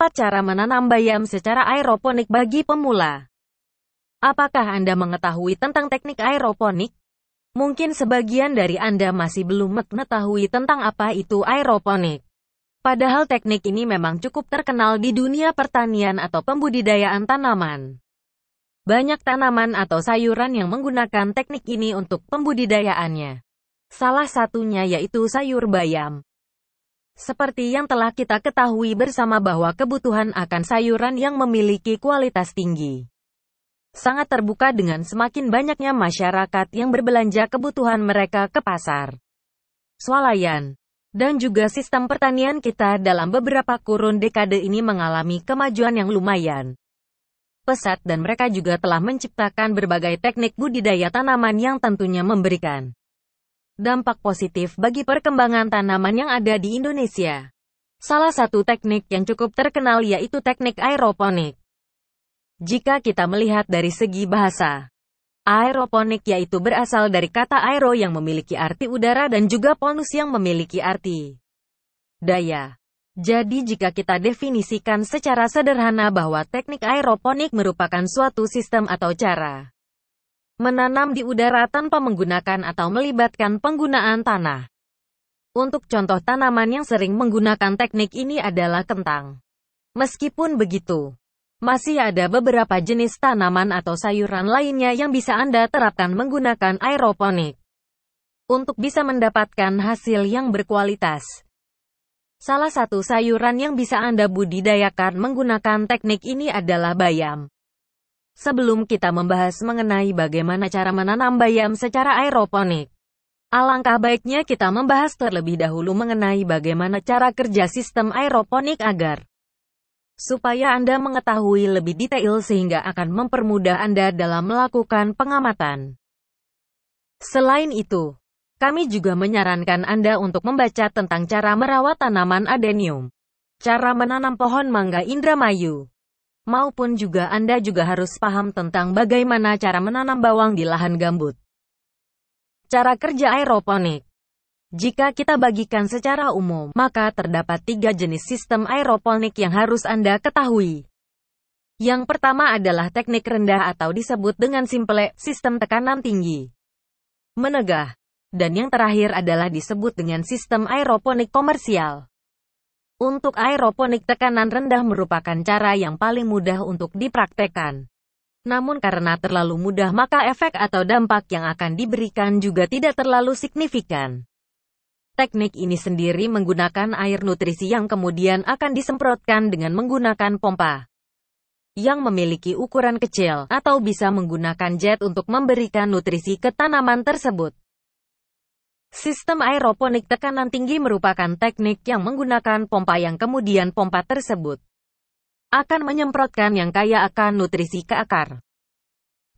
4 Cara menanam bayam secara aeroponik bagi pemula Apakah Anda mengetahui tentang teknik aeroponik? Mungkin sebagian dari Anda masih belum mengetahui tentang apa itu aeroponik. Padahal teknik ini memang cukup terkenal di dunia pertanian atau pembudidayaan tanaman. Banyak tanaman atau sayuran yang menggunakan teknik ini untuk pembudidayaannya. Salah satunya yaitu sayur bayam. Seperti yang telah kita ketahui bersama bahwa kebutuhan akan sayuran yang memiliki kualitas tinggi sangat terbuka dengan semakin banyaknya masyarakat yang berbelanja kebutuhan mereka ke pasar, swalayan, dan juga sistem pertanian kita dalam beberapa kurun dekade ini mengalami kemajuan yang lumayan pesat dan mereka juga telah menciptakan berbagai teknik budidaya tanaman yang tentunya memberikan dampak positif bagi perkembangan tanaman yang ada di Indonesia. Salah satu teknik yang cukup terkenal yaitu teknik aeroponik. Jika kita melihat dari segi bahasa, aeroponik yaitu berasal dari kata aero yang memiliki arti udara dan juga ponus yang memiliki arti daya. Jadi jika kita definisikan secara sederhana bahwa teknik aeroponik merupakan suatu sistem atau cara Menanam di udara tanpa menggunakan atau melibatkan penggunaan tanah. Untuk contoh tanaman yang sering menggunakan teknik ini adalah kentang. Meskipun begitu, masih ada beberapa jenis tanaman atau sayuran lainnya yang bisa Anda terapkan menggunakan aeroponik. Untuk bisa mendapatkan hasil yang berkualitas, Salah satu sayuran yang bisa Anda budidayakan menggunakan teknik ini adalah bayam. Sebelum kita membahas mengenai bagaimana cara menanam bayam secara aeroponik, alangkah baiknya kita membahas terlebih dahulu mengenai bagaimana cara kerja sistem aeroponik agar supaya Anda mengetahui lebih detail sehingga akan mempermudah Anda dalam melakukan pengamatan. Selain itu, kami juga menyarankan Anda untuk membaca tentang cara merawat tanaman adenium, cara menanam pohon mangga Indramayu, maupun juga Anda juga harus paham tentang bagaimana cara menanam bawang di lahan gambut. Cara kerja aeroponik jika kita bagikan secara umum, maka terdapat tiga jenis sistem aeroponik yang harus Anda ketahui. Yang pertama adalah teknik rendah atau disebut dengan simple, sistem tekanan tinggi. Menegah. Dan yang terakhir adalah disebut dengan sistem aeroponik komersial. Untuk aeroponik tekanan rendah merupakan cara yang paling mudah untuk dipraktekkan. Namun karena terlalu mudah maka efek atau dampak yang akan diberikan juga tidak terlalu signifikan. Teknik ini sendiri menggunakan air nutrisi yang kemudian akan disemprotkan dengan menggunakan pompa yang memiliki ukuran kecil atau bisa menggunakan jet untuk memberikan nutrisi ke tanaman tersebut. Sistem aeroponik tekanan tinggi merupakan teknik yang menggunakan pompa yang kemudian pompa tersebut akan menyemprotkan yang kaya akan nutrisi ke akar.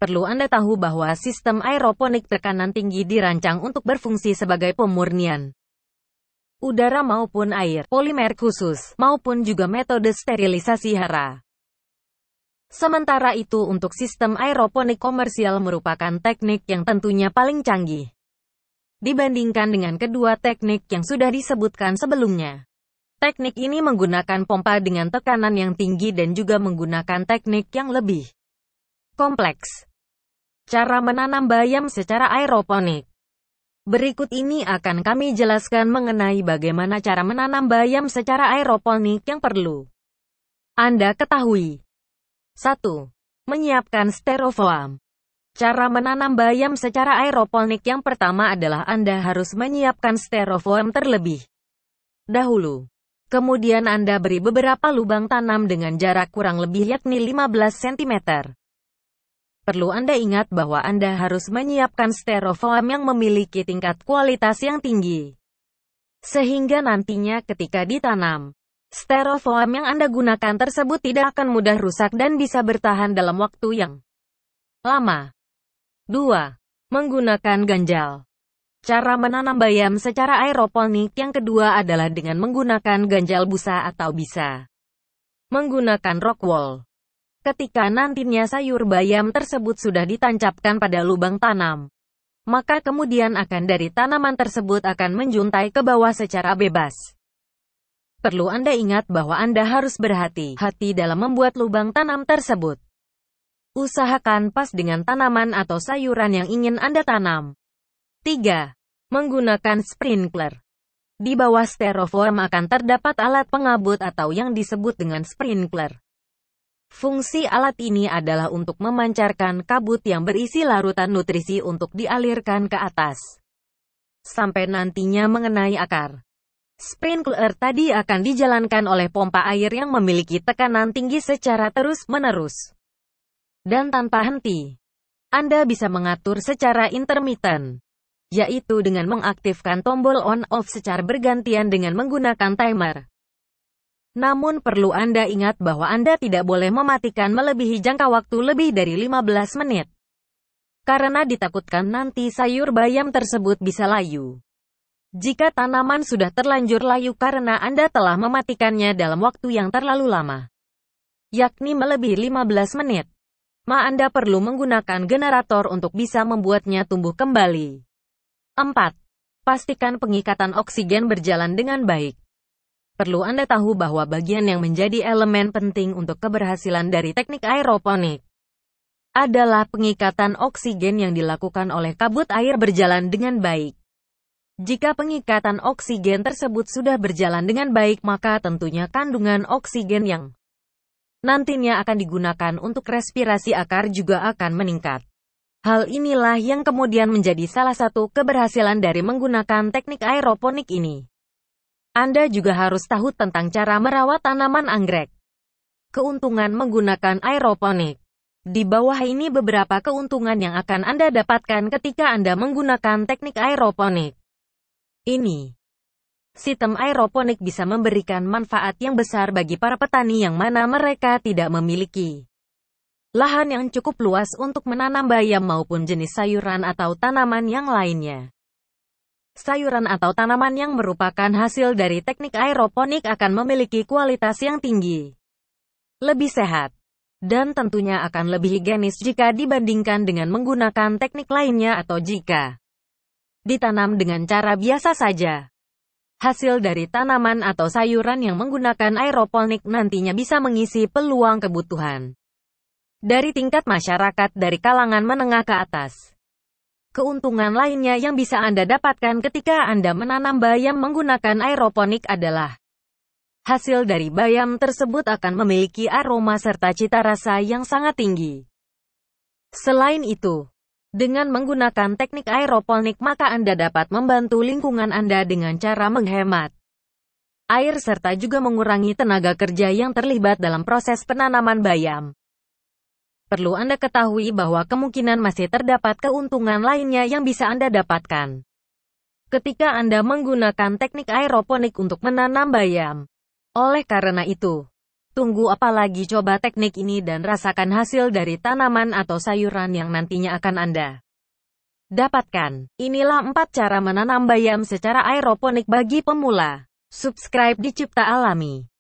Perlu Anda tahu bahwa sistem aeroponik tekanan tinggi dirancang untuk berfungsi sebagai pemurnian udara maupun air, polimer khusus, maupun juga metode sterilisasi hara. Sementara itu untuk sistem aeroponik komersial merupakan teknik yang tentunya paling canggih dibandingkan dengan kedua teknik yang sudah disebutkan sebelumnya. Teknik ini menggunakan pompa dengan tekanan yang tinggi dan juga menggunakan teknik yang lebih kompleks. Cara menanam bayam secara aeroponik. Berikut ini akan kami jelaskan mengenai bagaimana cara menanam bayam secara aeroponik yang perlu Anda ketahui. 1. Menyiapkan styrofoam. Cara menanam bayam secara aeroponik yang pertama adalah Anda harus menyiapkan styrofoam terlebih dahulu. Kemudian Anda beri beberapa lubang tanam dengan jarak kurang lebih yakni 15 cm. Perlu Anda ingat bahwa Anda harus menyiapkan styrofoam yang memiliki tingkat kualitas yang tinggi. Sehingga nantinya ketika ditanam, styrofoam yang Anda gunakan tersebut tidak akan mudah rusak dan bisa bertahan dalam waktu yang lama. 2. Menggunakan ganjal Cara menanam bayam secara aeroponik yang kedua adalah dengan menggunakan ganjal busa atau bisa menggunakan rock wall. Ketika nantinya sayur bayam tersebut sudah ditancapkan pada lubang tanam, maka kemudian akan dari tanaman tersebut akan menjuntai ke bawah secara bebas. Perlu Anda ingat bahwa Anda harus berhati-hati dalam membuat lubang tanam tersebut. Usahakan pas dengan tanaman atau sayuran yang ingin Anda tanam. 3. Menggunakan sprinkler. Di bawah styrofoam akan terdapat alat pengabut atau yang disebut dengan sprinkler. Fungsi alat ini adalah untuk memancarkan kabut yang berisi larutan nutrisi untuk dialirkan ke atas. Sampai nantinya mengenai akar. Sprinkler tadi akan dijalankan oleh pompa air yang memiliki tekanan tinggi secara terus-menerus dan tanpa henti. Anda bisa mengatur secara intermittent, yaitu dengan mengaktifkan tombol on-off secara bergantian dengan menggunakan timer. Namun perlu Anda ingat bahwa Anda tidak boleh mematikan melebihi jangka waktu lebih dari 15 menit. Karena ditakutkan nanti sayur bayam tersebut bisa layu. Jika tanaman sudah terlanjur layu karena Anda telah mematikannya dalam waktu yang terlalu lama, yakni melebihi 15 menit, Ma Anda perlu menggunakan generator untuk bisa membuatnya tumbuh kembali. 4. Pastikan pengikatan oksigen berjalan dengan baik. Perlu Anda tahu bahwa bagian yang menjadi elemen penting untuk keberhasilan dari teknik aeroponik adalah pengikatan oksigen yang dilakukan oleh kabut air berjalan dengan baik. Jika pengikatan oksigen tersebut sudah berjalan dengan baik, maka tentunya kandungan oksigen yang nantinya akan digunakan untuk respirasi akar juga akan meningkat. Hal inilah yang kemudian menjadi salah satu keberhasilan dari menggunakan teknik aeroponik ini. Anda juga harus tahu tentang cara merawat tanaman anggrek. Keuntungan menggunakan aeroponik. Di bawah ini beberapa keuntungan yang akan Anda dapatkan ketika Anda menggunakan teknik aeroponik. Ini Sistem aeroponik bisa memberikan manfaat yang besar bagi para petani yang mana mereka tidak memiliki lahan yang cukup luas untuk menanam bayam maupun jenis sayuran atau tanaman yang lainnya. Sayuran atau tanaman yang merupakan hasil dari teknik aeroponik akan memiliki kualitas yang tinggi, lebih sehat, dan tentunya akan lebih higienis jika dibandingkan dengan menggunakan teknik lainnya atau jika ditanam dengan cara biasa saja hasil dari tanaman atau sayuran yang menggunakan aeroponik nantinya bisa mengisi peluang kebutuhan dari tingkat masyarakat dari kalangan menengah ke atas. Keuntungan lainnya yang bisa Anda dapatkan ketika Anda menanam bayam menggunakan aeroponik adalah hasil dari bayam tersebut akan memiliki aroma serta cita rasa yang sangat tinggi. Selain itu, dengan menggunakan teknik aeroponik maka Anda dapat membantu lingkungan Anda dengan cara menghemat air serta juga mengurangi tenaga kerja yang terlibat dalam proses penanaman bayam. Perlu Anda ketahui bahwa kemungkinan masih terdapat keuntungan lainnya yang bisa Anda dapatkan. Ketika Anda menggunakan teknik aeroponik untuk menanam bayam. Oleh karena itu, Tunggu apa lagi coba teknik ini dan rasakan hasil dari tanaman atau sayuran yang nantinya akan Anda dapatkan. Inilah 4 cara menanam bayam secara aeroponik bagi pemula. Subscribe di Cipta Alami.